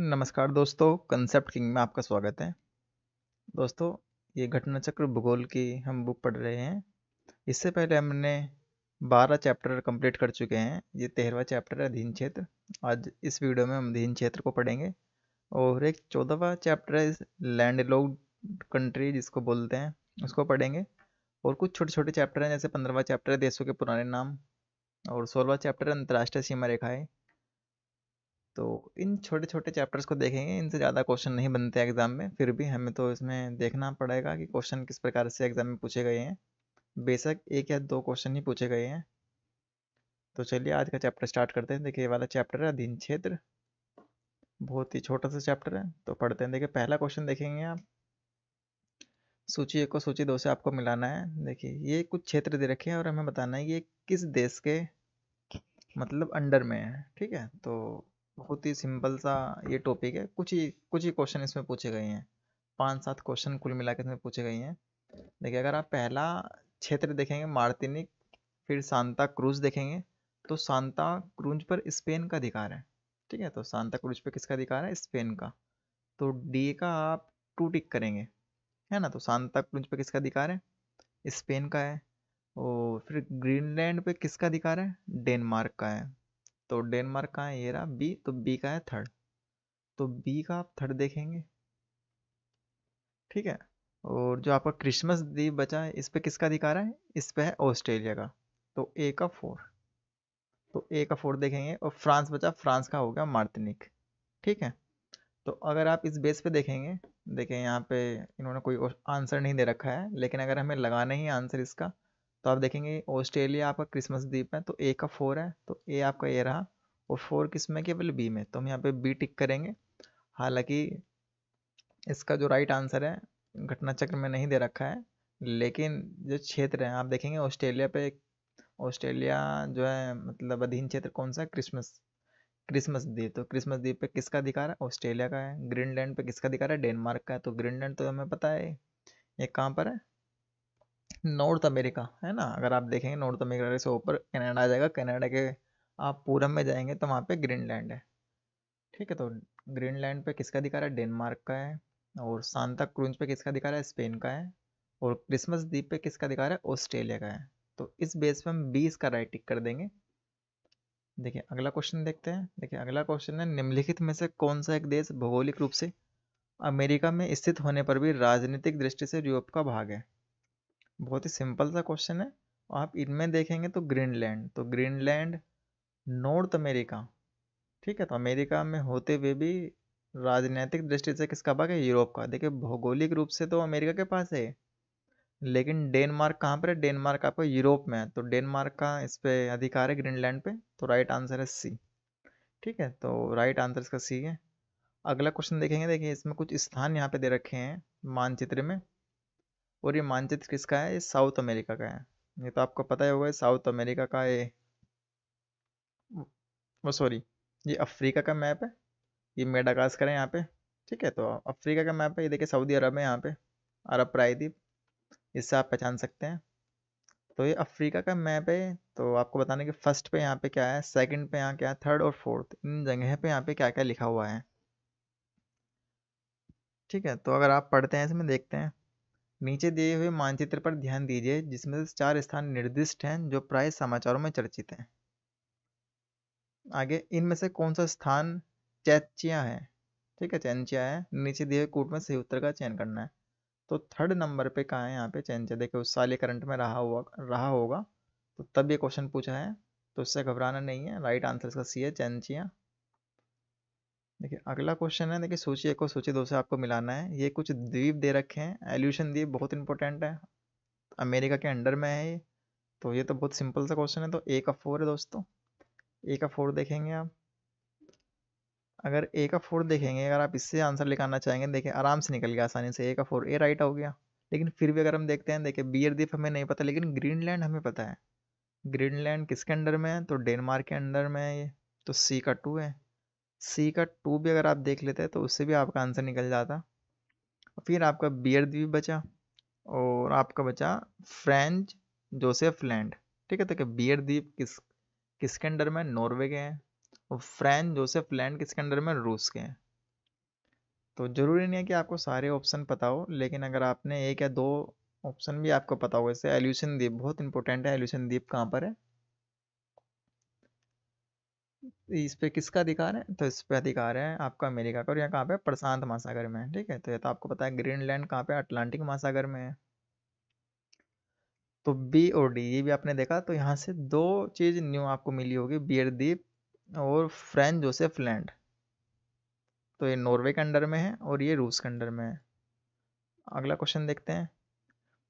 नमस्कार दोस्तों concept king में आपका स्वागत है दोस्तों ये घटना चक्र भूगोल की हम बुक पढ़ रहे हैं इससे पहले हमने बारह चैप्टर कंप्लीट कर चुके हैं ये तेरहवा चैप्टर है अधीन क्षेत्र आज इस वीडियो में हम अधीन क्षेत्र को पढ़ेंगे और एक चौदहवा चैप्टर है लैंड कंट्री जिसको बोलते हैं उसको पढ़ेंगे और कुछ छोटे छोटे चैप्टर हैं जैसे पंद्रहवा चैप्टर है देशों के पुराने नाम और सोलहवा चैप्टर अंतर्राष्ट्रीय सीमा रेखाएँ तो इन छोटे छोटे चैप्टर्स को देखेंगे इनसे ज़्यादा क्वेश्चन नहीं बनते एग्ज़ाम में फिर भी हमें तो इसमें देखना पड़ेगा कि क्वेश्चन किस प्रकार से एग्ज़ाम में पूछे गए हैं बेशक एक या दो क्वेश्चन ही पूछे गए हैं तो चलिए आज का चैप्टर स्टार्ट करते हैं देखिए ये वाला चैप्टर है अधीन क्षेत्र बहुत ही छोटा सा चैप्टर है तो पढ़ते हैं देखिए पहला क्वेश्चन देखेंगे आप सूची एक को सूची दो से आपको मिलाना है देखिए ये कुछ क्षेत्र दे रखे हैं और हमें बताना है ये किस देश के मतलब अंडर में है ठीक है तो बहुत ही सिंपल सा ये टॉपिक है कुछ ही कुछ ही क्वेश्चन इसमें पूछे गए हैं पाँच सात क्वेश्चन कुल मिला के इसमें पूछे गए हैं देखिए अगर आप पहला क्षेत्र देखेंगे मार्तिनिक फिर सांता क्रूज देखेंगे तो सांता क्रूज पर स्पेन का अधिकार है ठीक है तो सांता क्रूज पर किसका अधिकार है स्पेन का तो डी का आप टू टिक करेंगे है ना तो सांता क्रूज पर किसका अधिकार है स्पेन का है और फिर ग्रीनलैंड पे किसका अधिकार है डेनमार्क का है तो डेनमार्क का है ये रहा बी तो बी का है थर्ड तो बी का आप थर्ड देखेंगे ठीक है और जो आपका क्रिसमस डी बचा है इस पर किसका अधिकार है इस पर है ऑस्ट्रेलिया का तो ए का फोर तो ए का फोर देखेंगे और फ्रांस बचा फ्रांस का हो गया मार्टिनिक ठीक है तो अगर आप इस बेस पे देखेंगे देखें यहाँ पे इन्होंने कोई आंसर नहीं दे रखा है लेकिन अगर हमें लगाना ही आंसर इसका तो आप देखेंगे ऑस्ट्रेलिया आपका क्रिसमस द्वीप है तो ए का फोर है तो ए आपका ए रहा और फोर किस में केवल बी में तो हम यहाँ पे बी टिक करेंगे हालांकि इसका जो राइट आंसर है घटना चक्र में नहीं दे रखा है लेकिन जो क्षेत्र है आप देखेंगे ऑस्ट्रेलिया पे ऑस्ट्रेलिया जो है मतलब अधीन क्षेत्र कौन सा है क्रिसमस क्रिसमस द्वीप तो क्रिसमस द्वीप पे किसका अधिकार है ऑस्ट्रेलिया का है ग्रीनलैंड पे किसका अधिकार है डेनमार्क का है तो ग्रीनलैंड तो हमें पता है ये कहाँ पर है नॉर्थ अमेरिका है ना अगर आप देखेंगे नॉर्थ अमेरिका से ऊपर कनाडा आ जाएगा कनाडा के आप पूरब में जाएंगे तो वहाँ पे ग्रीनलैंड है ठीक है तो ग्रीनलैंड पे किसका अधिकार है डेनमार्क का है और सांता क्रूज पे किसका अधिकार है स्पेन का है और क्रिसमस द्वीप पे किसका अधिकार है ऑस्ट्रेलिया का है तो इस बेस पे हम बीस का राइट टिक कर देंगे देखिए अगला क्वेश्चन देखते हैं देखिए अगला क्वेश्चन है निम्नलिखित में से कौन सा एक देश भौगोलिक रूप से अमेरिका में स्थित होने पर भी राजनीतिक दृष्टि से यूरोप का भाग है बहुत ही सिंपल सा क्वेश्चन है आप इनमें देखेंगे तो ग्रीनलैंड तो ग्रीनलैंड नॉर्थ अमेरिका ठीक है तो अमेरिका में होते हुए भी राजनैतिक दृष्टि से किसका भाग है यूरोप का देखिए भौगोलिक रूप से तो अमेरिका के पास है लेकिन डेनमार्क कहाँ पर है डेनमार्क आपको यूरोप में है तो डेनमार्क का इस पर अधिकार है ग्रीनलैंड पे तो राइट आंसर है सी ठीक है तो राइट आंसर इसका सी है अगला क्वेश्चन देखेंगे देखिए इसमें कुछ स्थान यहाँ पे दे रखे हैं मानचित्र में और ये मानचित्र किसका है ये साउथ अमेरिका का है ये तो आपको पता ही होगा साउथ अमेरिका का ये वो सॉरी ये अफ्रीका का मैप है ये मेडागास्कर है यहाँ पे ठीक है तो अफ्रीका का मैप है ये देखिए सऊदी अरब है यहाँ पे अरब प्रायद्वीप इससे आप पहचान सकते हैं तो ये अफ्रीका का मैप है तो आपको बताने के फर्स्ट पे यहाँ पे क्या है सेकंड पे यहाँ क्या है थर्ड और फोर्थ इन जगह पे यहाँ पे क्या क्या लिखा हुआ है ठीक है तो अगर आप पढ़ते हैं इसमें देखते हैं नीचे दिए हुए मानचित्र पर ध्यान दीजिए जिसमें से चार स्थान निर्दिष्ट हैं जो प्राय समाचारों में चर्चित हैं आगे इनमें से कौन सा स्थान चैचिया है ठीक है चैनचिया है नीचे दिए हुए कूट में सही उत्तर का चयन करना है तो थर्ड नंबर पे कहा है यहाँ पे चैनचिया देखिए उस साल ये करंट में रहा हुआ रहा होगा तो तब ये क्वेश्चन पूछा है तो उससे घबराना नहीं है राइट आंसर इसका सी है चैनचिया देखिए अगला क्वेश्चन है देखिए सूची एक और सूची दो से आपको मिलाना है ये कुछ द्वीप दे रखे हैं एल्यूशन द्वीप बहुत इंपॉर्टेंट है अमेरिका के अंडर में है ये तो ये तो बहुत सिंपल सा क्वेश्चन है तो ए का फोर है दोस्तों ए का फोर देखेंगे आप अगर ए का फोर देखेंगे अगर आप इससे आंसर लिखाना चाहेंगे देखिए आराम से निकल गया आसानी से ए का फोर ए राइट हो गया लेकिन फिर भी अगर हम देखते हैं देखिए बियर द्वीप हमें नहीं पता लेकिन ग्रीनलैंड हमें पता है ग्रीनलैंड किसके अंडर में है तो डेनमार्क के अंडर में है ये तो सी का टू है सी का टू भी अगर आप देख लेते हैं तो उससे भी आपका आंसर निकल जाता फिर आपका बियर्ड भी बचा और आपका बचा फ्रेंच जोसेफ लैंड ठीक है तो क्या बियर द्वीप किस किसके अंडर में नॉर्वे के हैं और फ्रेंच जोसेफ लैंड किसके अंडर में रूस के हैं तो ज़रूरी नहीं है कि आपको सारे ऑप्शन पता हो लेकिन अगर आपने एक या दो ऑप्शन भी आपको पता हो जैसे एल्यूशन द्वीप बहुत इंपॉर्टेंट है एल्यूशन द्वीप कहाँ पर है इस पे किसका अधिकार है तो इस पे अधिकार है आपका अमेरिका का और यहाँ कहाँ पे प्रशांत महासागर में है ठीक है तो ये तो आपको पता है ग्रीनलैंड कहाँ पे अटलांटिक महासागर में है तो बी और डी ये भी आपने देखा तो यहाँ से दो चीज़ न्यू आपको मिली होगी बियर द्वीप और फ्रेंच जोसेफ लैंड तो ये नॉर्वे के अंडर में है और ये रूस के अंडर में है अगला क्वेश्चन देखते हैं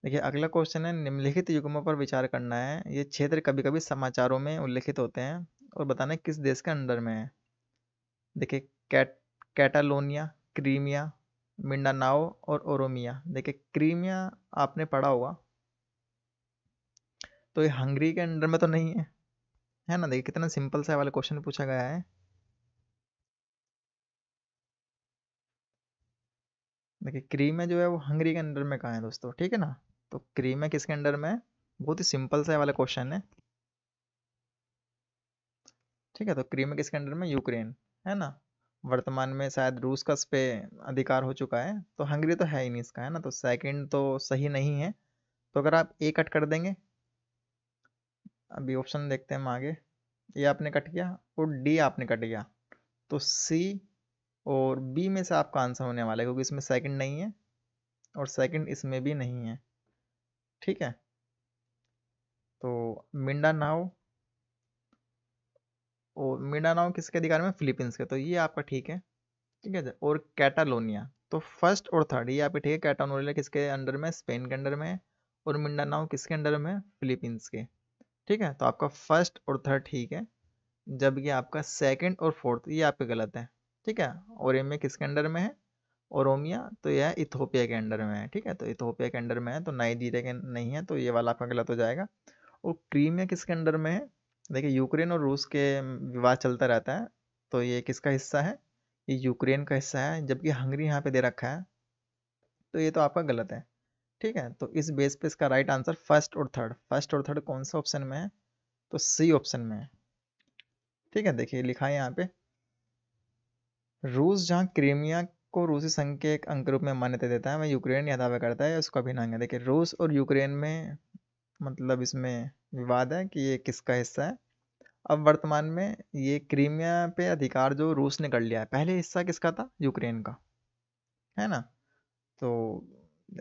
देखिए अगला क्वेश्चन है निम्नलिखित युग्मों पर विचार करना है ये क्षेत्र कभी कभी समाचारों में उल्लेखित होते हैं और बताना है किस देश के अंडर में है देखिए कैट कैटालोनिया क्रीमिया मिंडानाओ और ओरोमिया देखिए क्रीमिया आपने पढ़ा होगा तो ये हंगरी के अंडर में तो नहीं है है ना देखिए कितना सिंपल सा वाला क्वेश्चन पूछा गया है देखिए क्रीमिया जो है वो हंगरी के अंडर में कहाँ है दोस्तों ठीक है ना तो क्रीम किसके अंडर में बहुत ही सिंपल सा वाला क्वेश्चन है ठीक है तो क्रीम किसके अंडर में यूक्रेन है ना वर्तमान में शायद रूस का इस पे अधिकार हो चुका है तो हंगरी तो है ही नहीं इसका है ना तो सेकंड तो सही नहीं है तो अगर आप ए कट कर देंगे अभी ऑप्शन देखते हैं हम आगे ए आपने कट किया और डी आपने कट किया तो सी और बी में से आपका आंसर होने वाला है क्योंकि इसमें सेकंड नहीं है और सेकंड इसमें भी नहीं है ठीक है तो मिंडा नाव और मिडानाओ किसके अधिकार में फिलीपींस के तो ये आपका ठीक है ठीक है और कैटालोनिया तो फर्स्ट और थर्ड ये आपके ठीक है कैटालोनिया किसके अंडर में स्पेन के अंडर में और मिंडानाओ किसके अंडर में फिलीपींस के ठीक है तो आपका फर्स्ट और थर्ड ठीक है जबकि आपका सेकंड और फोर्थ ये आपके गलत है ठीक है और में किसके अंडर में है ओरोमिया तो यह इथोपिया के अंडर में है ठीक है तो इथोपिया के अंडर में है तो नाइजीरिया के नहीं है तो ये वाला आपका गलत हो जाएगा और क्रीमिया किसके अंडर में है देखिए यूक्रेन और रूस के विवाद चलता रहता है तो ये किसका हिस्सा है ये यूक्रेन का हिस्सा है जबकि हंगरी यहाँ पे दे रखा है तो ये तो आपका गलत है ठीक है तो इस बेस पे इसका राइट आंसर फर्स्ट और थर्ड फर्स्ट और थर्ड कौन सा ऑप्शन में है तो सी ऑप्शन में है ठीक है देखिए लिखा है यहाँ पे रूस जहाँ क्रीमिया को रूसी संघ के एक अंक रूप में मान्यता देता है वह यूक्रेन यह दावा करता है उसका भी नांग है देखिए रूस और यूक्रेन में मतलब इसमें विवाद है कि ये किसका हिस्सा है अब वर्तमान में ये क्रीमिया पे अधिकार जो रूस ने कर लिया है पहले हिस्सा किसका था यूक्रेन का है ना तो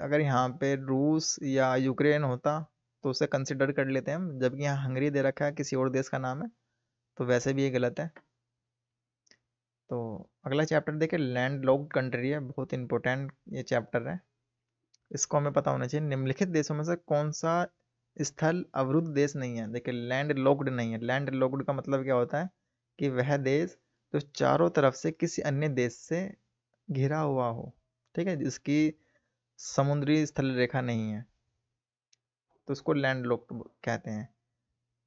अगर यहाँ पे रूस या यूक्रेन होता तो उसे कंसिडर कर लेते हैं हम जबकि यहाँ हंगरी दे रखा है किसी और देश का नाम है तो वैसे भी ये गलत है तो अगला चैप्टर देखिए लैंड लॉक कंट्री है बहुत इंपॉर्टेंट ये चैप्टर है इसको हमें पता होना चाहिए निम्नलिखित देशों में से कौन सा स्थल अवरुद्ध देश नहीं है देखिए लैंड लॉक्ड नहीं है लैंड लॉक्ड का मतलब क्या होता है कि वह देश जो तो चारों तरफ से किसी अन्य देश से घिरा हुआ हो ठीक है जिसकी समुद्री स्थल रेखा नहीं है तो उसको लैंड लॉक्ड कहते हैं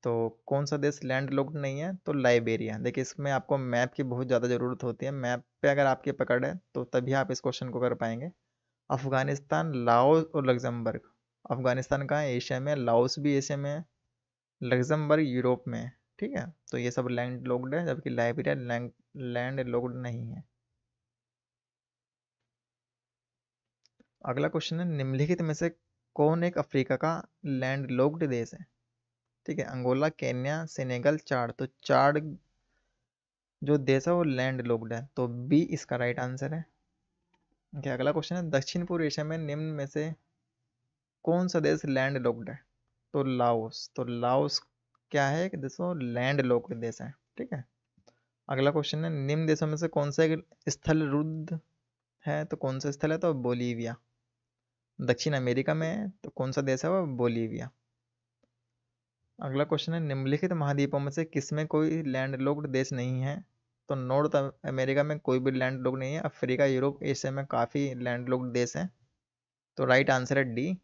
तो कौन सा देश लैंड लॉक्ड नहीं है तो लाइबेरिया देखिए इसमें आपको मैप की बहुत ज़्यादा ज़रूरत होती है मैप पे अगर आपकी पकड़ है तो तभी आप इस क्वेश्चन को कर पाएंगे अफ़गानिस्तान लाओस और लग्जमबर्ग अफगानिस्तान कहाँ है एशिया में लाओस भी एशिया में है लग्जमबर्ग यूरोप में ठीक है तो ये सब लैंड लॉक्ड है जबकि लाइब्रेरिया लैंड लैंड नहीं है अगला क्वेश्चन है निम्नलिखित में से कौन एक अफ्रीका का लैंड लॉक्ड देश है ठीक है अंगोला केन्या सेनेगल चार तो चार जो देश है वो लैंड लॉक्ड है तो बी इसका राइट आंसर है okay, अगला क्वेश्चन है दक्षिण पूर्व एशिया में निम्न में से कौन सा देश लैंड लॉक्ड है तो लाओस तो लाओस क्या है कि दोस्तों लैंड लॉक्ड देश है ठीक है अगला क्वेश्चन है निम्न देशों में से कौन सा स्थल रुद्ध है तो कौन सा स्थल है तो बोलीविया दक्षिण अमेरिका में है तो कौन सा देश है वो बोलीविया अगला क्वेश्चन है निम्नलिखित महाद्वीपों में से किसमें कोई लैंड लॉक्ड देश नहीं है तो नॉर्थ अमेरिका में कोई भी लैंड लॉक नहीं है अफ्रीका यूरोप एशिया में काफ़ी लैंड लॉक्ड देश हैं तो राइट आंसर है डी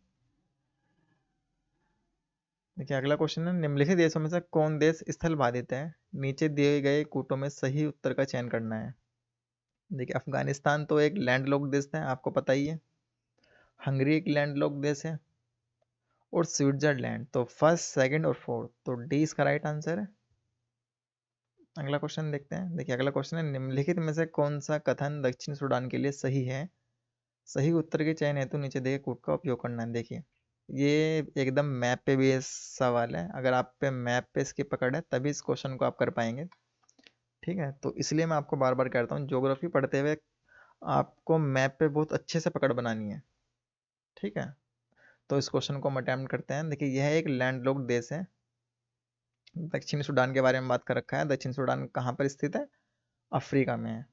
देखिए अगला क्वेश्चन है निम्नलिखित देशों में से कौन देश स्थल बाधित है नीचे दिए गए कूटों में सही उत्तर का चयन करना है देखिए अफगानिस्तान तो एक लैंडलॉक देश है आपको पता ही है हंगरी एक लैंडलॉक देश है और स्विट्जरलैंड तो फर्स्ट सेकंड और फोर्थ तो डी इसका राइट आंसर है अगला क्वेश्चन देखते हैं देखिए अगला क्वेश्चन है निम्नलिखित में से कौन सा कथन दक्षिण सूडान के लिए सही है सही उत्तर के चयन हेतु नीचे दिए कूट का उपयोग करना है देखिए ये एकदम मैप पे भी सवाल है अगर आप पे मैप पे इसकी पकड़ है तभी इस क्वेश्चन को आप कर पाएंगे ठीक है तो इसलिए मैं आपको बार बार कहता हूँ ज्योग्राफी पढ़ते हुए आपको मैप पे बहुत अच्छे से पकड़ बनानी है ठीक है तो इस क्वेश्चन को हम अटैम्प्ट करते हैं देखिए यह एक लैंडलॉक देश है दक्षिण सूडान के बारे में बात कर रखा है दक्षिण सूडान कहाँ पर स्थित है अफ्रीका में है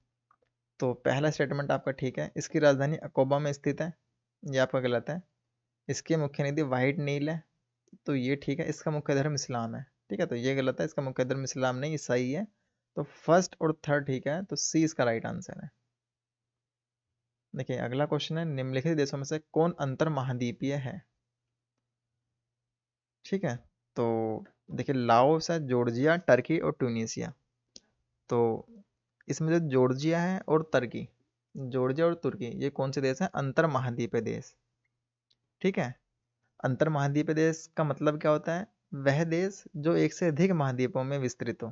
तो पहला स्टेटमेंट आपका ठीक है इसकी राजधानी अकोबा में स्थित है ये आपका गलत है इसकी मुख्य नीति वाइट नील है तो ये ठीक है इसका मुख्य धर्म इस्लाम है ठीक है तो ये गलत है इसका मुख्य धर्म इस्लाम नहीं ये सही है तो फर्स्ट और थर्ड ठीक है तो सी इसका राइट आंसर है देखिए अगला क्वेश्चन है निम्नलिखित देशों में से कौन अंतर महाद्वीपीय है ठीक है तो देखिए लाओस है जॉर्जिया टर्की और ट्यूनिशिया तो इसमें जो जॉर्जिया है और टर्की जॉर्जिया और तुर्की ये कौन से देश हैं अंतर महाद्वीपीय देश ठीक है अंतर महाद्वीप देश का मतलब क्या होता है वह देश जो एक से अधिक महाद्वीपों में विस्तृत हो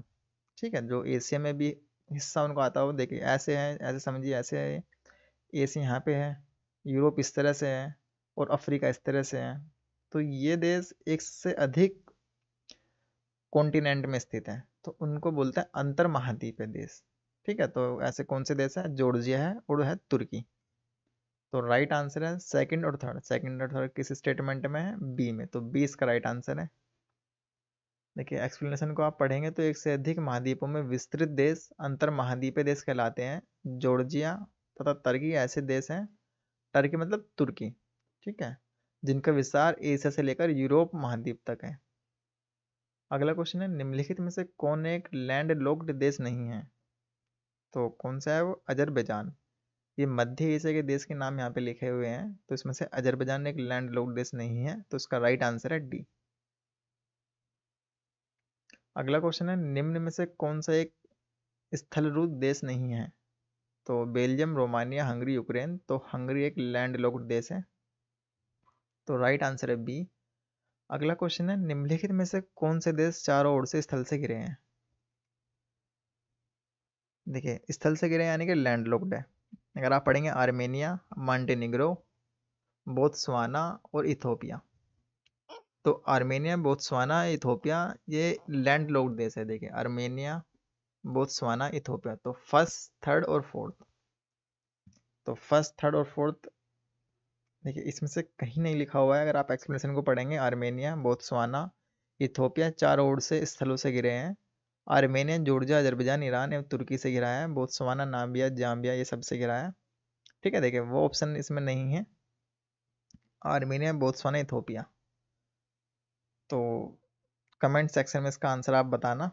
ठीक है जो एशिया में भी हिस्सा उनको आता हो देखिए ऐसे है ऐसे समझिए ऐसे है एशिया यहाँ पे है यूरोप इस तरह से है और अफ्रीका इस तरह से है तो ये देश एक से अधिक कॉन्टिनेंट में स्थित है तो उनको बोलते हैं अंतर महाद्वीप देश ठीक है तो ऐसे कौन से देश है जॉर्जिया है और है तुर्की तो राइट आंसर है सेकंड और थर्ड सेकंड और थर्ड किस स्टेटमेंट में है बी में तो बी इसका राइट आंसर है देखिए एक्सप्लेनेशन को आप पढ़ेंगे तो एक से अधिक महाद्वीपों में विस्तृत देश अंतर महाद्वीपीय देश कहलाते हैं जॉर्जिया तथा तर्की ऐसे देश हैं टर्की मतलब तुर्की ठीक है जिनका विस्तार एशिया से लेकर यूरोप महाद्वीप तक है अगला क्वेश्चन है निम्नलिखित में से कौन एक लैंड लॉक्ड देश नहीं है तो कौन सा है वो अजरबैजान ये मध्य एशिया के देश के नाम यहाँ पे लिखे हुए हैं तो इसमें से अजरबैजान एक लैंड लोक देश नहीं है तो इसका राइट आंसर है डी अगला क्वेश्चन है निम्न में से कौन सा एक स्थलरूप देश नहीं है तो बेल्जियम रोमानिया हंगरी यूक्रेन तो हंगरी एक लैंड लोक देश है तो राइट आंसर है बी अगला क्वेश्चन है निम्नलिखित में से कौन से देश चारों ओर से स्थल से गिरे हैं देखिए स्थल से गिरे यानी कि लैंड लोकड है अगर आप पढ़ेंगे आर्मेनिया मॉन्टेनिग्रो बोत्सवाना और इथोपिया तो आर्मेनिया बोत्सवाना इथोपिया ये लैंड लोड देश है देखिए आर्मेनिया बोत्सवाना इथोपिया तो फर्स्ट थर्ड और फोर्थ तो फर्स्ट थर्ड और फोर्थ देखिए इसमें से कहीं नहीं लिखा हुआ है अगर आप एक्सप्लेनेशन को पढ़ेंगे आर्मेनिया बोत्सवाना इथोपिया चार ओर से स्थलों से गिरे हैं आर्मेनिया जॉर्जिया अजरबैजान ईरान एवं तुर्की से घिराया है सवाना नाम्बिया जाम्बिया ये सबसे घिरा है ठीक है देखिए वो ऑप्शन इसमें नहीं है आर्मेनिया सवाना इथोपिया तो कमेंट सेक्शन में इसका आंसर आप बताना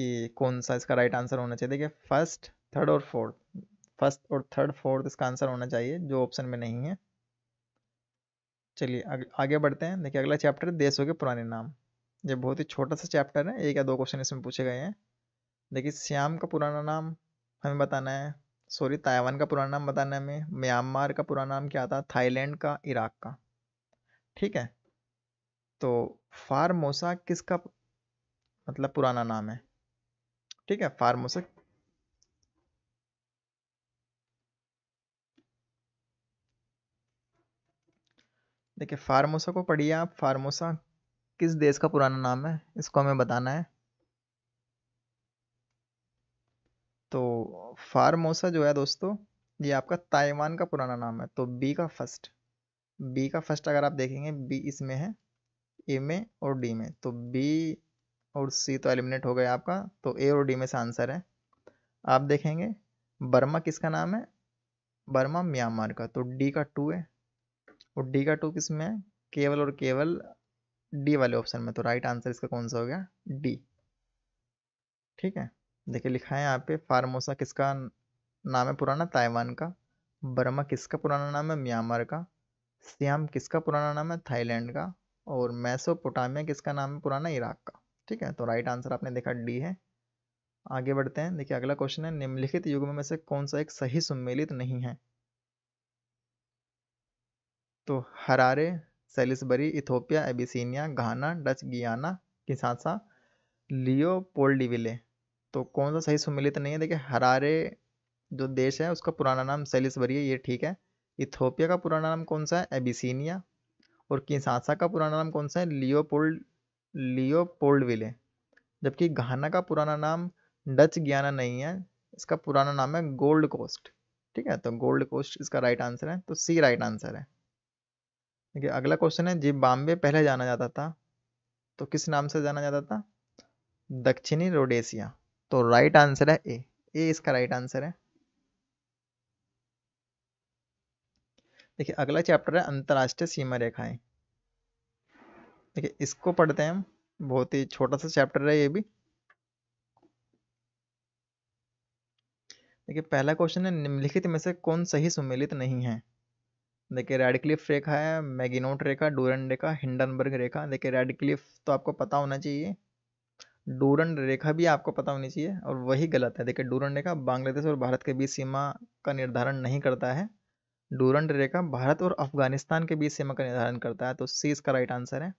कि कौन सा इसका राइट आंसर होना चाहिए देखिए फर्स्ट थर्ड और फोर्थ फर्स्ट और थर्ड फोर्थ इसका आंसर होना चाहिए जो ऑप्शन में नहीं है चलिए आगे बढ़ते हैं देखिए अगला चैप्टर देशों के पुराने नाम ये बहुत ही छोटा सा चैप्टर है एक या दो क्वेश्चन इसमें पूछे गए हैं देखिए श्याम का पुराना नाम हमें बताना है सॉरी ताइवान का पुराना नाम बताना है हमें म्यांमार का पुराना नाम क्या था थाईलैंड का इराक का ठीक है तो फार्मोसा किसका मतलब पुराना नाम है ठीक है फार्मोसा देखिए फार्मोसा को पढ़िए आप फार्मोसा किस देश का पुराना नाम है इसको हमें बताना है तो फार्मोसा जो है दोस्तों ये आपका ताइवान का पुराना नाम है तो बी का फर्स्ट बी का फर्स्ट अगर आप देखेंगे बी इसमें है ए में और डी में तो बी और सी तो एलिमिनेट हो गया आपका तो ए और डी में से आंसर है आप देखेंगे बर्मा किसका नाम है बर्मा म्यांमार का तो डी का टू है और डी का टू किस में है केवल और केवल डी वाले ऑप्शन में तो राइट आंसर इसका कौन सा हो गया डी ठीक है देखिए लिखा है यहाँ पे फार्मोसा किसका नाम है पुराना ताइवान का बर्मा किसका पुराना नाम है म्यांमार का सियाम किसका पुराना नाम है थाईलैंड का और मैसोपोटामिया किसका नाम है पुराना इराक का ठीक है तो राइट आंसर आपने देखा डी है आगे बढ़ते हैं देखिए अगला क्वेश्चन है निम्नलिखित युग में से कौन सा एक सही सम्मिलित नहीं है तो Harare Salisbury Ethiopia Abyssinia Ghana Dutch Guiana Kinshasa लियो तो कौन सा सही सुमिलित नहीं है देखिए हरारे जो देश है उसका पुराना नाम सेलिसबरी है ये ठीक है इथोपिया का पुराना नाम कौन सा है एबिसिनिया और किसासा का पुराना नाम कौन सा है लियोपोल्ड लियोपोल्डविले जबकि घाना का पुराना नाम डच गियाना नहीं है इसका पुराना नाम है गोल्ड कोस्ट ठीक है तो गोल्ड कोस्ट इसका राइट आंसर है तो सी राइट आंसर है देखिए अगला क्वेश्चन है जी बॉम्बे पहले जाना जाता था तो किस नाम से जाना जाता था दक्षिणी रोडेशिया तो राइट आंसर है ए ए इसका राइट आंसर है देखिए अगला चैप्टर है अंतर्राष्ट्रीय सीमा रेखाएं देखिए इसको पढ़ते हैं हम बहुत ही छोटा सा चैप्टर है ये भी देखिए पहला क्वेश्चन है निम्नलिखित में से कौन सही सुमेलित नहीं है देखिए रेडक्लिफ रेखा है मैगिनोट रेखा डोरन रेखा हिंडनबर्ग रेखा देखिए रेडक्लिफ तो आपको पता होना चाहिए डोरन रेखा भी आपको पता होनी चाहिए और वही गलत है देखिए डोरन रेखा बांग्लादेश और भारत के बीच सीमा का निर्धारण नहीं करता है डोरन रेखा भारत और अफगानिस्तान के बीच सीमा का निर्धारण करता है तो सी इसका राइट आंसर है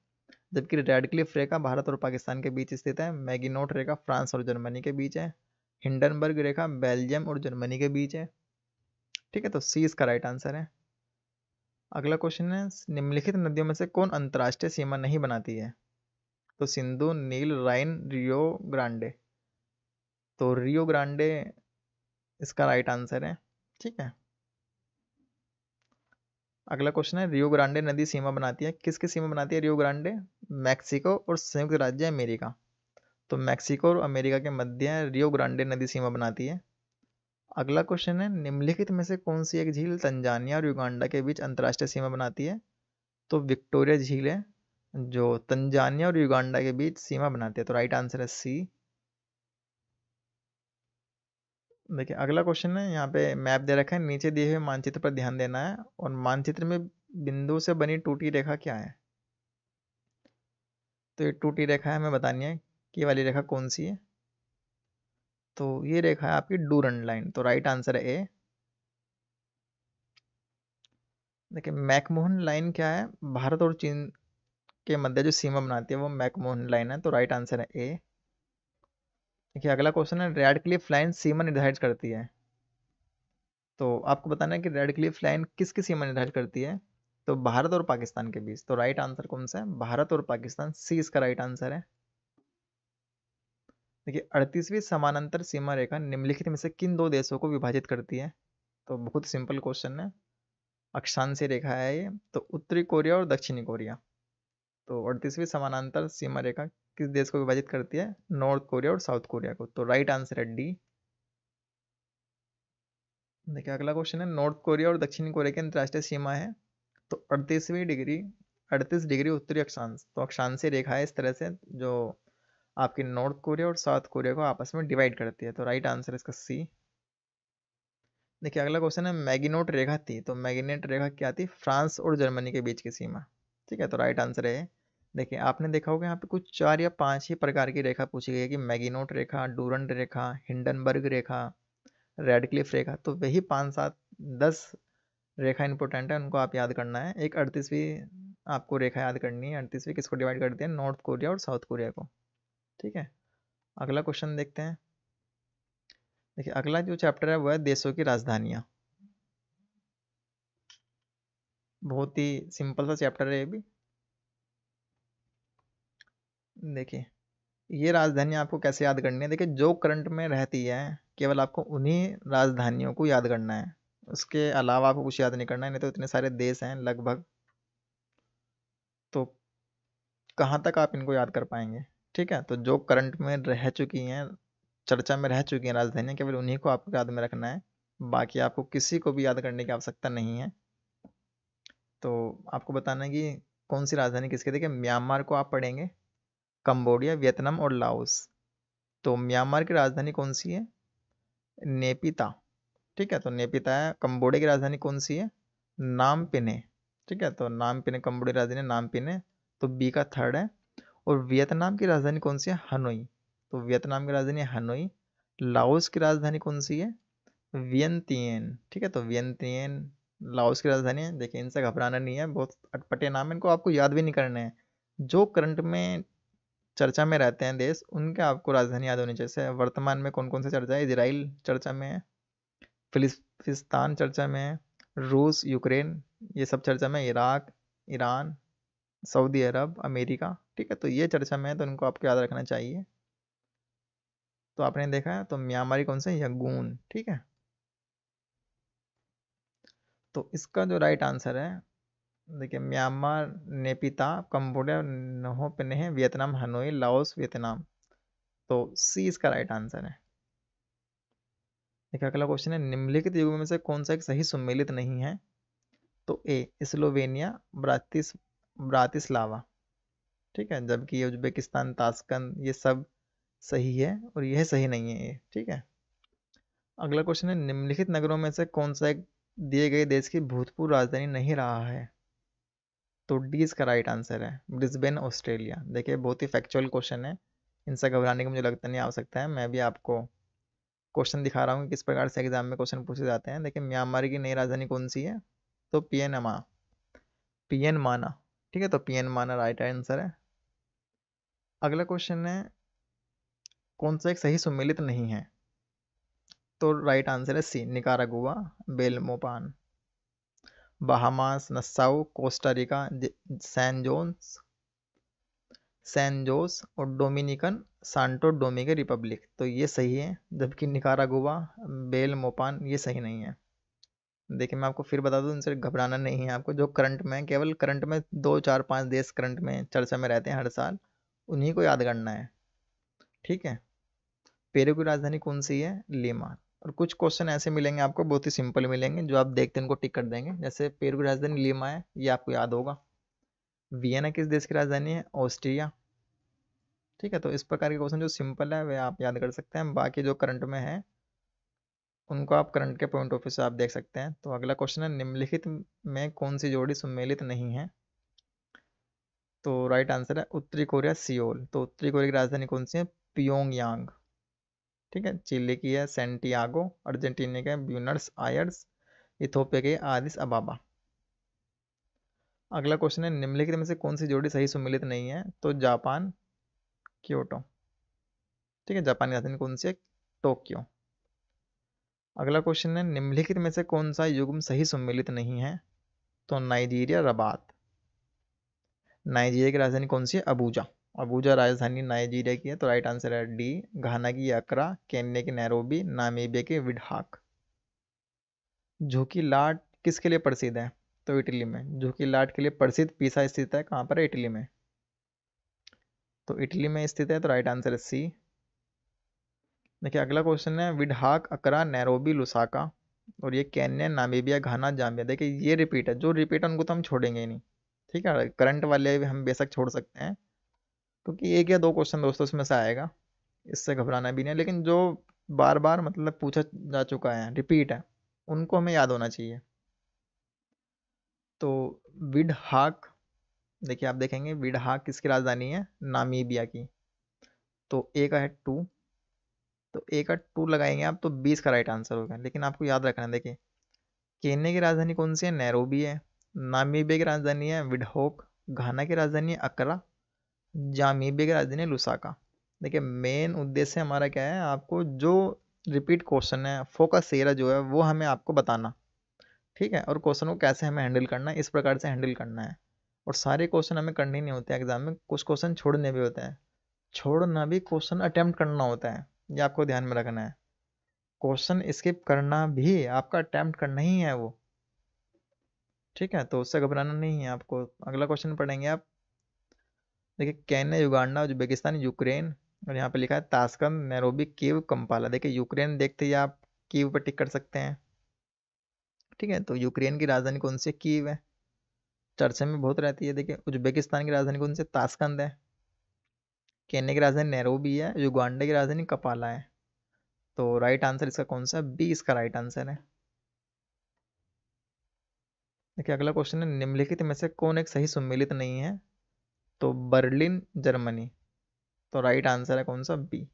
जबकि रेडक्लिफ रेखा भारत और पाकिस्तान के बीच स्थित है मैगिनोट रेखा फ्रांस और जर्मनी के बीच है हिंडनबर्ग रेखा बेल्जियम और जर्मनी के बीच है ठीक है तो सी इसका राइट आंसर है अगला क्वेश्चन है निम्नलिखित नदियों में से कौन अंतर्राष्ट्रीय सीमा नहीं बनाती है तो सिंधु नील राइन रियो ग्रांडे तो रियो ग्रांडे इसका राइट आंसर है ठीक है अगला क्वेश्चन है रियो ग्रांडे नदी सीमा बनाती है किसकी सीमा बनाती है रियो ग्रांडे मैक्सिको और संयुक्त राज्य अमेरिका तो मैक्सिको और अमेरिका के मध्य रियो ग्रांडे नदी सीमा बनाती है अगला क्वेश्चन है निम्नलिखित में से कौन सी एक झील तंजानिया और युगांडा के बीच अंतर्राष्ट्रीय सीमा बनाती है तो विक्टोरिया झील है जो तंजानिया और युगांडा के बीच सीमा बनाती है तो राइट आंसर है सी देखिए अगला क्वेश्चन है यहाँ पे मैप दे रखा है नीचे दिए हुए मानचित्र पर ध्यान देना है और मानचित्र में बिंदु से बनी टूटी रेखा क्या है तो ये टूटी रेखा है हमें बतानी है कि वाली रेखा कौन सी है तो ये रेखा है आपकी डूरंड लाइन तो राइट आंसर है ए देखिए मैकमोहन लाइन क्या है भारत और चीन के मध्य जो सीमा बनाती है वो मैकमोहन लाइन है तो राइट आंसर है ए देखिए अगला क्वेश्चन है रेड क्लिफ लाइन सीमा निर्धारित करती है तो आपको बताना है कि रेड क्लिफ लाइन किसकी सीमा निर्धारित करती है तो भारत और पाकिस्तान के बीच तो राइट आंसर कौन सा है भारत और पाकिस्तान सी इसका राइट आंसर है देखिए अड़तीसवीं समानांतर सीमा रेखा निम्नलिखित में से किन दो देशों को विभाजित करती है तो बहुत सिंपल क्वेश्चन है अक्षांश रेखा है ये तो उत्तरी कोरिया और दक्षिणी कोरिया तो अड़तीसवीं समानांतर सीमा रेखा किस देश को विभाजित करती है नॉर्थ कोरिया और साउथ कोरिया को तो राइट आंसर है डी देखिए अगला क्वेश्चन है नॉर्थ कोरिया और दक्षिण कोरिया की अंतर्राष्ट्रीय सीमा है तो अड़तीसवीं डिग्री अड़तीस डिग्री उत्तरी अक्षांश तो अक्षांश रेखा है इस तरह से जो आपकी नॉर्थ कोरिया और साउथ कोरिया को आपस में डिवाइड करती है तो राइट आंसर इसका सी देखिए अगला क्वेश्चन है मैगिनोट रेखा थी तो मैगिनेट रेखा क्या थी फ्रांस और जर्मनी के बीच की सीमा ठीक है तो राइट आंसर है देखिए आपने देखा होगा यहाँ पे कुछ चार या पांच ही प्रकार की रेखा पूछी गई है कि मैगिनोट रेखा डूरंड रेखा हिंडनबर्ग रेखा रेडक्लिफ रेखा तो वही पाँच सात दस रेखा इंपॉर्टेंट है उनको आप याद करना है एक अड़तीसवीं आपको रेखा याद करनी है अड़तीसवीं किसको डिवाइड करती है नॉर्थ कोरिया और साउथ कोरिया को ठीक है अगला क्वेश्चन देखते हैं देखिए अगला जो चैप्टर है वह है देशों की राजधानियाँ बहुत ही सिंपल सा चैप्टर है ये भी देखिए ये राजधानी आपको कैसे याद करनी है देखिए जो करंट में रहती है केवल आपको उन्हीं राजधानियों को याद करना है उसके अलावा आपको कुछ याद नहीं करना है नहीं तो इतने सारे देश हैं लगभग तो कहाँ तक आप इनको याद कर पाएंगे ठीक है तो जो करंट में रह चुकी हैं चर्चा में रह चुकी हैं राजधानियाँ केवल उन्हीं को आपको याद में रखना है बाकी आपको किसी को भी याद करने की आवश्यकता नहीं है तो आपको बताना है कि कौन सी राजधानी किसके देखिए म्यांमार को आप पढ़ेंगे कम्बोडिया वियतनाम और लाओस तो म्यांमार की राजधानी कौन सी है नेपिता ठीक है तो नेपिता है कम्बोडिया की राजधानी कौन सी है नाम ठीक है तो नाम पिने कम्बोडिया राजधानी नाम तो बी का थर्ड है और वियतनाम की राजधानी कौन सी है हनोई तो वियतनाम की राजधानी हनोई लाओस की राजधानी कौन सी है वियंतियन ठीक है तो वियंतियन लाओस की राजधानी है देखिए इनसे घबराना नहीं है बहुत अटपटे नाम है इनको आपको याद भी नहीं करने हैं जो करंट में चर्चा में रहते हैं देश उनके आपको राजधानी याद होनी चाहिए वर्तमान में कौन कौन से चर्चा है इसराइल चर्चा में है फिलिस्तान चर्चा में है रूस यूक्रेन ये सब चर्चा में इराक ईरान सऊदी अरब अमेरिका ठीक है तो ये चर्चा में है तो इनको आपको याद रखना चाहिए तो आपने देखा है तो म्यांमारी कौन से यगून ठीक है तो इसका जो राइट आंसर है देखिए म्यांमार नेपिता कम्बोडिया नहो वियतनाम हनोई लाओस वियतनाम तो सी इसका राइट आंसर है देखिए अगला क्वेश्चन है निम्नलिखित युग में से कौन सा एक सही सम्मिलित नहीं है तो ए स्लोवेनिया ब्रातिस ब्रातिस्लावा ठीक है जबकि उज्बेकिस्तान ताशकंद ये सब सही है और यह सही नहीं है ये ठीक है अगला क्वेश्चन है निम्नलिखित नगरों में से कौन सा एक दिए गए देश की भूतपूर्व राजधानी नहीं रहा है तो डी इसका राइट आंसर है ब्रिस्बेन ऑस्ट्रेलिया देखिए बहुत ही फैक्चुअल क्वेश्चन है इनसे घबराने की मुझे लगता नहीं आ सकता है मैं भी आपको क्वेश्चन दिखा रहा हूँ कि किस प्रकार से एग्जाम में क्वेश्चन पूछे जाते हैं देखिए म्यांमार की नई राजधानी कौन सी है तो पी एन माना ठीक है तो पी एन माना राइट आंसर है अगला क्वेश्चन है कौन सा एक सही सम्मिलित नहीं है तो राइट आंसर है C Nicaragua Belmopan Bahamas Nassau Costa Rica San Jones San Jose और डोमिनिकन सांटो डोमिगे रिपब्लिक तो ये सही है जबकि निकारागुआ बेल मोपान ये सही नहीं है देखिए मैं आपको फिर बता दूँ इनसे घबराना नहीं है आपको जो करंट में केवल करंट में दो चार पाँच देश करंट में चर्चा में रहते हैं हर साल उन्हीं को याद करना है ठीक है पेरू की राजधानी कौन सी है लीमा और कुछ क्वेश्चन ऐसे मिलेंगे आपको बहुत ही सिंपल मिलेंगे जो आप देखते हैं उनको टिक कर देंगे जैसे पेरू की राजधानी लीमा है ये आपको याद होगा वियना किस देश की राजधानी है ऑस्ट्रिया ठीक है तो इस प्रकार के क्वेश्चन जो सिंपल है वह आप याद कर सकते हैं बाकी जो करंट में है उनको आप करंट के पॉइंट ऑफ व्यू से आप देख सकते हैं तो अगला क्वेश्चन है निम्नलिखित में कौन सी जोड़ी सम्मिलित नहीं है तो राइट आंसर है उत्तरी कोरिया सियोल तो उत्तरी कोरिया की राजधानी कौन सी है पियोंगयांग ठीक है चिली की है सेंटियागो अर्जेंटीना के ब्यूनर्स आयर्स इथोपिया के आदिस अबाबा अगला क्वेश्चन है निम्नलिखित में से कौन सी जोड़ी सही सम्मिलित नहीं है तो जापान क्योटो ठीक है जापान की राजधानी कौन सी है टोक्यो अगला क्वेश्चन है निम्नलिखित में से कौन सा युग्म सही सम्मिलित नहीं है तो नाइजीरिया रबात नाइजीरिया की राजधानी कौन सी है अबूजा अबूजा राजधानी नाइजीरिया की है तो राइट आंसर है डी घाना की अकरा केन्या की नैरोबी नामीबिया के विडहाक झुकी लाट किसके लिए प्रसिद्ध है तो इटली में झोंकी लाट के लिए प्रसिद्ध पीसा स्थित है कहाँ पर है इटली में तो इटली में स्थित है तो राइट आंसर है सी देखिए अगला क्वेश्चन है विडहाक अकरा नैरोबी लुसाका और ये कैन्या नामीबिया घाना जामिया देखिए ये रिपीट है जो रिपीट है उनको तो हम छोड़ेंगे ही नहीं ठीक है करंट वाले भी हम बेशक छोड़ सकते हैं क्योंकि तो एक या दो क्वेश्चन दोस्तों इसमें से आएगा इससे घबराना भी नहीं लेकिन जो बार बार मतलब पूछा जा चुका है रिपीट है उनको हमें याद होना चाहिए तो विड हाक देखिए आप देखेंगे विड हाक किसकी राजधानी है नामीबिया की तो ए का है टू तो ए का टू लगाएंगे आप तो बीस का राइट आंसर होगा लेकिन आपको याद रखना है देखिए केन्या की राजधानी कौन सी है नैरोबी है नामीबिया की राजधानी है विडहोक घाना की राजधानी है अकरा जामीबिया की राजधानी है लुसाका देखिए मेन उद्देश्य हमारा क्या है आपको जो रिपीट क्वेश्चन है फोकस एरा जो है वो हमें आपको बताना ठीक है और क्वेश्चन को कैसे हमें हैंडल करना है इस प्रकार से हैंडल करना है और सारे क्वेश्चन हमें करने नहीं होते एग्जाम में कुछ क्वेश्चन छोड़ने भी होते हैं छोड़ना भी क्वेश्चन अटैम्प्ट करना होता है ये आपको ध्यान में रखना है क्वेश्चन स्किप करना भी आपका अटैम्प्ट करना ही है वो ठीक है तो उससे घबराना नहीं है आपको अगला क्वेश्चन पढ़ेंगे आप देखिए कैन युगांडा उज्बेकिस्तान यूक्रेन और यहाँ पे लिखा है ताशकंद नैरोबी केव कंपाला देखिए यूक्रेन देखते ही आप कीव पर टिक कर सकते हैं ठीक है तो यूक्रेन की राजधानी कौन सी कीव है चर्चे में बहुत रहती है देखिए उज्बेकिस्तान की राजधानी कौन सी ताशकंद है केन्या की राजधानी नेहरूबी है युगांडा की राजधानी कपाला है तो राइट आंसर इसका कौन सा बी इसका राइट आंसर है देखिए अगला क्वेश्चन है निम्नलिखित में से कौन एक सही सम्मिलित नहीं है तो बर्लिन जर्मनी तो राइट आंसर है कौन सा बी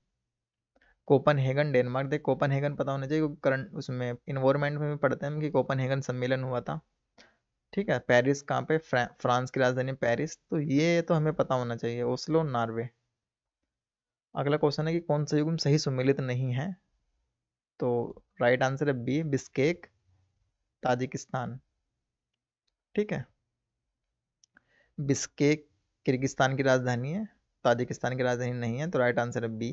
कोपन हेगन डेनमार्क देख कोपन हेगन पता होना चाहिए करंट उसमें इन्वायरमेंट में भी पढ़ते हैं कि कोपन हेगन सम्मेलन हुआ था ठीक है पेरिस कहाँ पे फ्रांस की राजधानी पेरिस तो ये तो हमें पता होना चाहिए ओस्लो नॉर्वे अगला क्वेश्चन है कि कौन सा युग्म सही सुमेलित नहीं है तो राइट आंसर है बी बिस्केक ताजिकिस्तान ठीक है बिस्केक किर्गिस्तान की राजधानी है ताजिकिस्तान की राजधानी नहीं है तो राइट आंसर है बी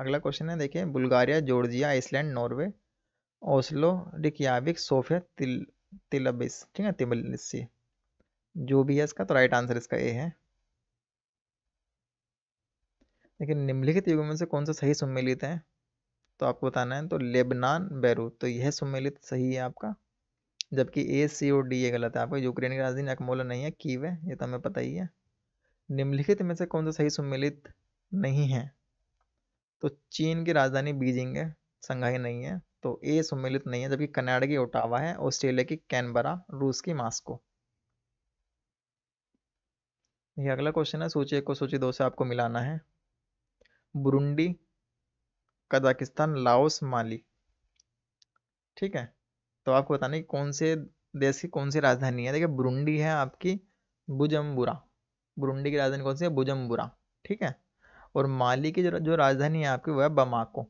अगला क्वेश्चन है देखिए Bulgaria Georgia Iceland Norway Oslo Reykjavik Sofia तिल तिलबिस ठीक है तिबलिस जो भी है इसका तो राइट आंसर इसका ए है लेकिन निम्नलिखित युगों में से कौन सा सही सम्मिलित है तो आपको बताना है तो लेबनान बैरूत तो यह सम्मिलित सही है आपका जबकि ए सी और डी ये गलत है आपको यूक्रेन की राजधानी अकमोला नहीं है कीव है ये तो हमें पता ही है निम्नलिखित में से कौन सा सही सम्मिलित नहीं है तो चीन की राजधानी बीजिंग है संघाई नहीं है तो ए सम्मिलित नहीं है जबकि कनाडा की ओटावा है ऑस्ट्रेलिया की कैनबरा रूस की मास्को ये अगला क्वेश्चन है सूची एक को सूची दो से आपको मिलाना है बुरुंडी कजाकिस्तान लाओस माली ठीक है तो आपको बताना की कौन से देश की कौन सी राजधानी है देखिए बुरुंडी है आपकी बुजम्बुरा बुरुंडी की राजधानी कौन सी है बुजम्बुरा ठीक है और माली की जो जो राजधानी है आपकी वह है बमाको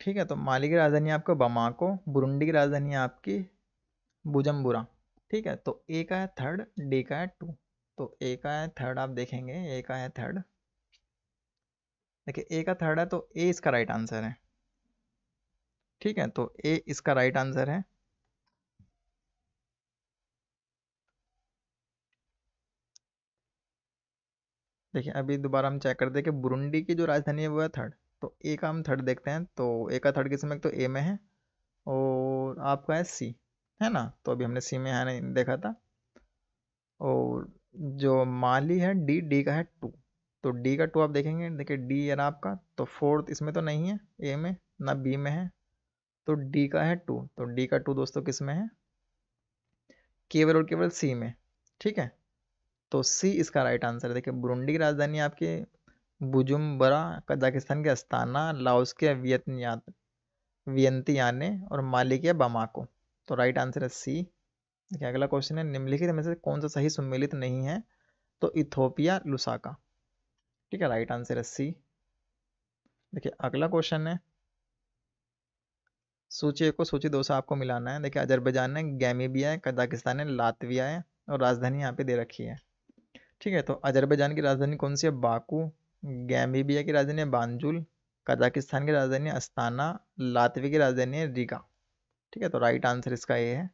ठीक है तो माली की राजधानी आपको बमाको बुरुंडी की राजधानी आपकी बुजम्बुरा ठीक है तो ए का है थर्ड डी का है टू तो ए का है थर्ड आप देखेंगे ए का है थर्ड देखिए ए का थर्ड है तो ए इसका राइट आंसर है ठीक है तो ए इसका राइट आंसर है देखिए अभी दोबारा हम चेक कर दे कि बुरुंडी की जो राजधानी है वो है थर्ड तो ए का हम थर्ड देखते हैं तो ए का थर्ड किस में तो ए में है और आपका है सी है ना तो अभी हमने सी में है देखा था और जो माली है डी डी का है टू तो डी का टू आप देखेंगे देखिए डी है ना आपका तो फोर्थ इसमें तो नहीं है ए में ना बी में है तो डी का है टू तो डी का टू दोस्तों किस में है केवल और केवल सी में ठीक है तो सी इसका राइट आंसर है देखिए बुरुंडी की राजधानी आपके बुजुम्बरा कजाकिस्तान के अस्ताना लाओस के वियतनिया वियंतियाने और माली के बमाको तो राइट आंसर है सी देखिए अगला क्वेश्चन है निम्नलिखित में से कौन सा सही सम्मिलित नहीं है तो इथोपिया लुसाका ठीक है राइट आंसर है सी देखिए अगला क्वेश्चन है सूची एक को सूची दो से आपको मिलाना है देखिए अजरबैजान है गैमीबिया है कजाकिस्तान है लातविया है और राजधानी यहाँ पे दे रखी है ठीक है तो अजरबैजान की राजधानी कौन सी है बाकू गैमीबिया की राजधानी है बांजुल कजाकिस्तान की राजधानी अस्ताना लातवी की राजधानी है रीगा ठीक है तो राइट आंसर इसका ये है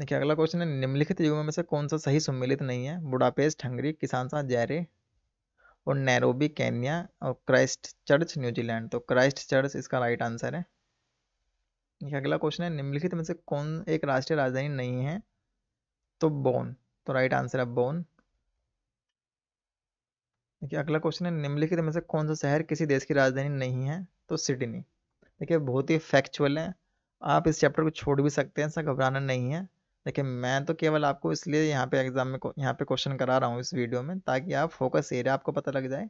देखिए अगला क्वेश्चन है निम्नलिखित युगों में से कौन सा सही सम्मिलित नहीं है बुडापेस्ट हंगरी सा जैरे और नैरोबी केन्या और क्राइस्ट चर्च न्यूजीलैंड तो क्राइस्ट चर्च इसका राइट आंसर है देखिए अगला क्वेश्चन है निम्नलिखित में से कौन एक राष्ट्रीय राजधानी नहीं है तो बोन तो राइट आंसर है बोन देखिए अगला क्वेश्चन है निम्नलिखित में से कौन सा शहर किसी देश की राजधानी नहीं है तो सिडनी देखिए बहुत ही फैक्चुअल है आप इस चैप्टर को छोड़ भी सकते हैं ऐसा घबराना नहीं है देखिए मैं तो केवल आपको इसलिए यहाँ पे एग्ज़ाम में यहाँ पे क्वेश्चन करा रहा हूँ इस वीडियो में ताकि आप फोकस एरिया आपको पता लग जाए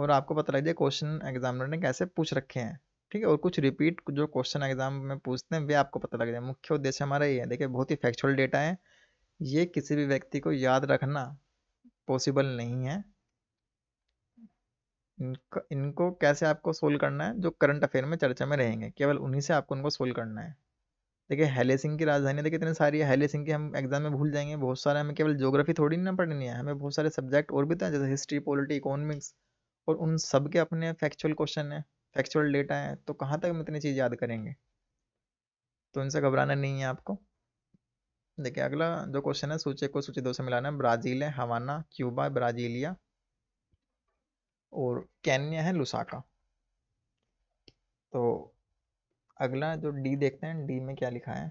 और आपको पता लग जाए क्वेश्चन एग्जामिनर ने कैसे पूछ रखे हैं ठीक है और कुछ रिपीट जो क्वेश्चन एग्जाम में पूछते हैं वे आपको पता लग जाए मुख्य उद्देश्य हमारा ये है देखिए बहुत ही फैक्चुअल डेटा है ये किसी भी व्यक्ति को याद रखना पॉसिबल नहीं है इनको इनको कैसे आपको सोल्व करना है जो करंट अफेयर में चर्चा में रहेंगे केवल उन्हीं से आपको उनको सोल्व करना है देखिए सिंह की राजधानी देखिए इतनी सारी है सिंह की हम एग्जाम में भूल जाएंगे बहुत सारे हमें केवल ज्योग्राफी थोड़ी ना पढ़नी है हमें बहुत सारे सब्जेक्ट और भी तो हैं जैसे हिस्ट्री पॉलिटी इकोनॉमिक्स और उन सब के अपने फैक्चुअल क्वेश्चन हैं फैक्चुअल डेटा है तो कहाँ तक हम इतनी चीज़ याद करेंगे तो उनसे घबराना नहीं है आपको देखिए अगला जो क्वेश्चन है सूचे को सूचे दो से मिलाना है ब्राज़ील है हवाना क्यूबा ब्राज़ीलिया और कैनिया है लुसाका तो अगला जो डी देखते हैं डी में क्या लिखा है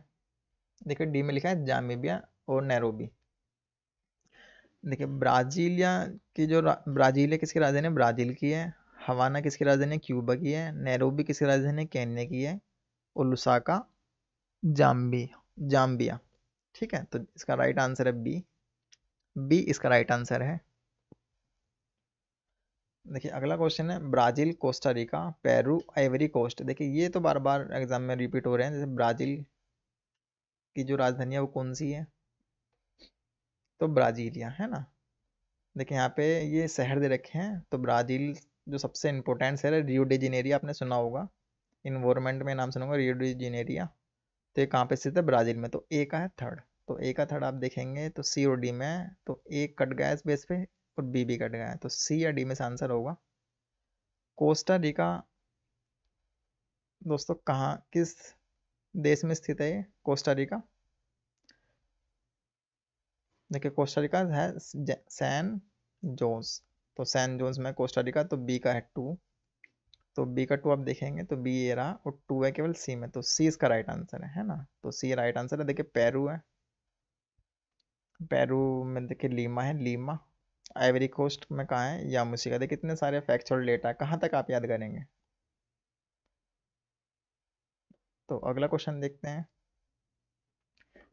देखिए डी में लिखा है जामिबिया और नैरोबी देखिए ब्राजीलिया की जो ब्राज़ील है किसकी राजधानी ब्राज़ील की है हवाना किसकी राजधानी क्यूबा की है नैरोबी किसकी राजधानी कैनिया की है और लुसाका जाम्बी जाम्बिया ठीक है तो इसका राइट आंसर है बी बी इसका राइट आंसर है देखिए अगला क्वेश्चन है Brazil Costa Rica Peru Ivory Coast देखिए ये तो बार बार एग्जाम में रिपीट हो रहे हैं जैसे ब्राज़ील की जो राजधानी है वो कौन सी है तो ब्राज़ीलिया है ना देखिए यहाँ पे ये शहर दे रखे हैं तो ब्राज़ील जो सबसे इम्पोर्टेंट शहर है रियो डी जिनेरिया आपने सुना होगा इन्वायरमेंट में नाम सुनूंगा रियो डी जिनेरिया तो ये कहाँ पे स्थित है ब्राज़ील में तो ए का है थर्ड तो ए का थर्ड आप देखेंगे तो सी और डी में तो ए कट गया इस बेस पे और बी भी कट गया है तो सी या डी में से आंसर होगा कोस्टा रिका दोस्तों कहाँ किस देश में स्थित है ये कोस्टा रिका देखिए कोस्टा रिका है सैन जोन्स तो सैन जोन्स में कोस्टा रिका तो बी का है टू तो बी का टू आप देखेंगे तो बी ए रहा और टू है केवल सी में तो सी इसका राइट आंसर है है ना तो सी राइट आंसर है देखिए पेरू है पेरू में देखिए लीमा है लीमा आइवरी कोस्ट में कहाँ है या का देखिए कितने सारे फैक्चुअल डेटा कहाँ तक आप याद करेंगे तो अगला क्वेश्चन देखते हैं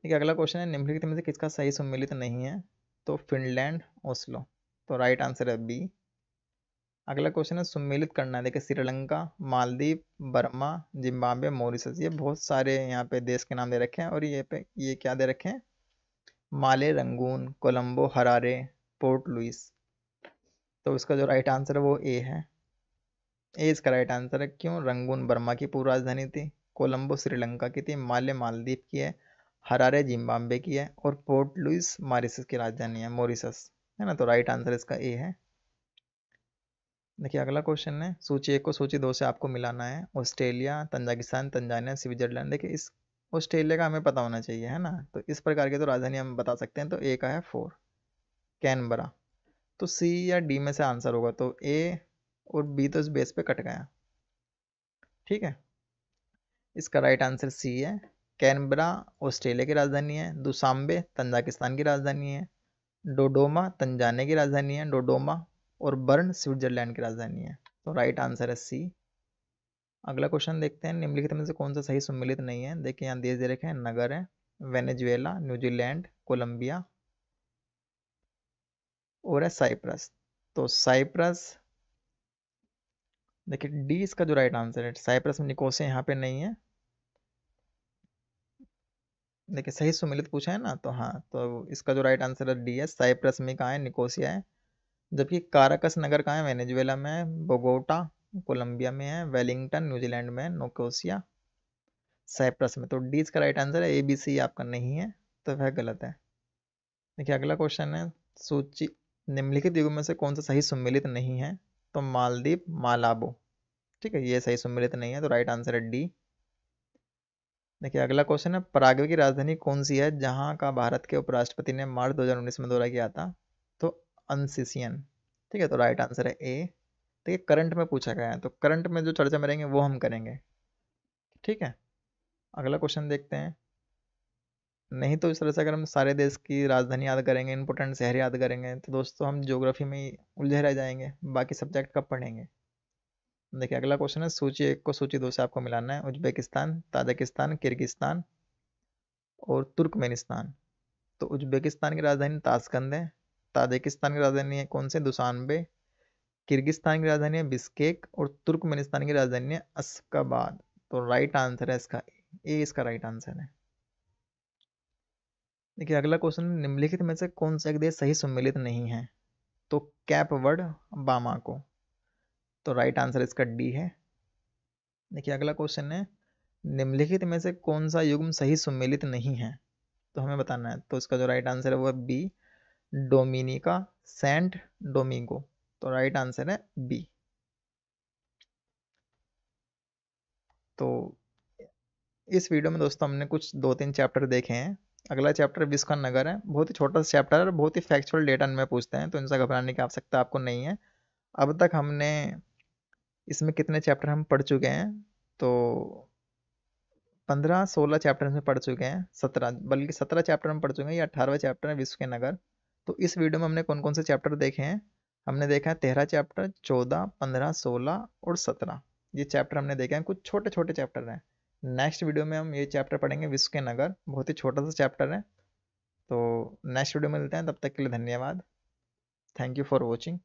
ठीक है अगला क्वेश्चन है निम्नलिखित में से किसका सही सम्मिलित नहीं है तो फिनलैंड ओस्लो तो राइट आंसर है बी अगला क्वेश्चन है सम्मिलित करना है देखिए Sri Lanka Maldives Burma Zimbabwe Mauritius ये बहुत सारे यहाँ पे देश के नाम दे रखे हैं और ये पे ये क्या दे रखे हैं Male Rangoon Colombo Harare Port Louis तो इसका जो राइट आंसर है वो ए है ए इसका राइट आंसर है क्यों रंगून बर्मा की पूर्व राजधानी थी कोलंबो श्रीलंका की थी माले मालदीप की है हरारे जिम्बाब्वे की है और पोर्ट लुइस मॉरिसस की राजधानी है मॉरिसस है ना तो राइट आंसर इसका ए है देखिए अगला क्वेश्चन है सूची एक को सूची दो से आपको मिलाना है ऑस्ट्रेलिया तंजाकिस्तान तंजानिया स्विट्जरलैंड देखिए इस ऑस्ट्रेलिया का हमें पता होना चाहिए है ना तो इस प्रकार के तो राजधानी हम बता सकते हैं तो ए का है फोर कैनबरा तो सी या डी में से आंसर होगा तो ए और बी तो इस बेस पे कट गया ठीक है इसका राइट आंसर सी है कैनबरा ऑस्ट्रेलिया की राजधानी है दुसाम्बे तंजाकिस्तान की राजधानी है डोडोमा तंजाने की राजधानी है डोडोमा और बर्न स्विट्जरलैंड की राजधानी है तो राइट आंसर है सी अगला क्वेश्चन देखते हैं निम्नलिखित में से कौन सा सही सम्मिलित नहीं है देखिए यहाँ देश दे रखे हैं नगर है वेनेजुएला न्यूजीलैंड कोलंबिया और है साइप्रस तो साइप्रस देखिए डी इसका जो राइट आंसर है साइप्रस में निकोसे यहाँ पे नहीं है देखिए सही सुमिलित पूछा है ना तो हाँ तो इसका जो राइट आंसर है डी है साइप्रस में कहाँ है निकोसिया है जबकि काराकस नगर कहाँ है वेनेजुएला में बोगोटा कोलंबिया में है वेलिंगटन न्यूजीलैंड में नोकोसिया साइप्रस में तो डी इसका राइट आंसर है ए बी सी आपका नहीं है तो वह गलत है देखिए अगला क्वेश्चन है सूची निम्नलिखित युगों में से कौन सा सही सम्मिलित नहीं है तो मालदीप मालाबो ठीक है ये सही सम्मिलित नहीं है तो राइट आंसर है डी देखिए अगला क्वेश्चन है पराग्वे की राजधानी कौन सी है जहां का भारत के उपराष्ट्रपति ने मार्च 2019 में दौरा किया था तो अनसिसियन ठीक है तो राइट आंसर है ए देखिए करंट में पूछा गया है तो करंट में जो चर्चा में रहेंगे वो हम करेंगे ठीक है अगला क्वेश्चन देखते हैं नहीं तो इस तरह से अगर हम सारे देश की राजधानी याद करेंगे इंपोर्टेंट शहर याद करेंगे तो दोस्तों हम ज्योग्राफी में ही उलझे रह जाएंगे बाकी सब्जेक्ट कब पढ़ेंगे देखिए अगला क्वेश्चन है सूची एक को सूची दो से आपको मिलाना है उज्बेकिस्तान ताजिकिस्तान किर्गिस्तान और तुर्कमेनिस्तान तो उज्बेकिस्तान की राजधानी ताशकंद है ताजिकिस्तान की राजधानी है कौन से दुसानबे किर्गिस्तान की राजधानी है बिस्केक और तुर्कमेनिस्तान की राजधानी है अस्काबाद तो राइट आंसर है इसका ए इसका राइट आंसर है देखिए अगला क्वेश्चन निम्नलिखित में से कौन सा एक देश सही सम्मिलित नहीं है तो कैप वर्ड बामा को तो राइट आंसर इसका डी है देखिए अगला क्वेश्चन है निम्नलिखित में से कौन सा युग्म सही सम्मिलित नहीं है तो हमें बताना है तो इसका जो राइट आंसर है वह बी डोमिनिका सेंट डोमिंगो तो राइट आंसर है बी तो इस वीडियो में दोस्तों हमने कुछ दो तीन चैप्टर देखे हैं अगला चैप्टर विस्कन नगर है बहुत ही छोटा सा चैप्टर है बहुत ही फैक्चुअल डेटा इनमें पूछते हैं तो इनसे घबराने की आवश्यकता आपको नहीं है अब तक हमने इसमें कितने चैप्टर हम पढ़ चुके हैं तो पंद्रह सोलह चैप्टर में पढ़ चुके हैं सत्रह बल्कि सत्रह चैप्टर हम पढ़ चुके हैं या अठारहवा चैप्टर है विश्व के नगर तो इस वीडियो में हमने कौन कौन से चैप्टर देखे हैं हमने देखा है तेरह चैप्टर चौदह पंद्रह सोलह और सत्रह ये चैप्टर हमने देखे हैं कुछ छोटे छोटे चैप्टर हैं नेक्स्ट वीडियो में हम ये चैप्टर पढ़ेंगे विश्व के नगर बहुत ही छोटा सा चैप्टर है तो नेक्स्ट वीडियो में मिलते हैं तब तक के लिए धन्यवाद थैंक यू फॉर वॉचिंग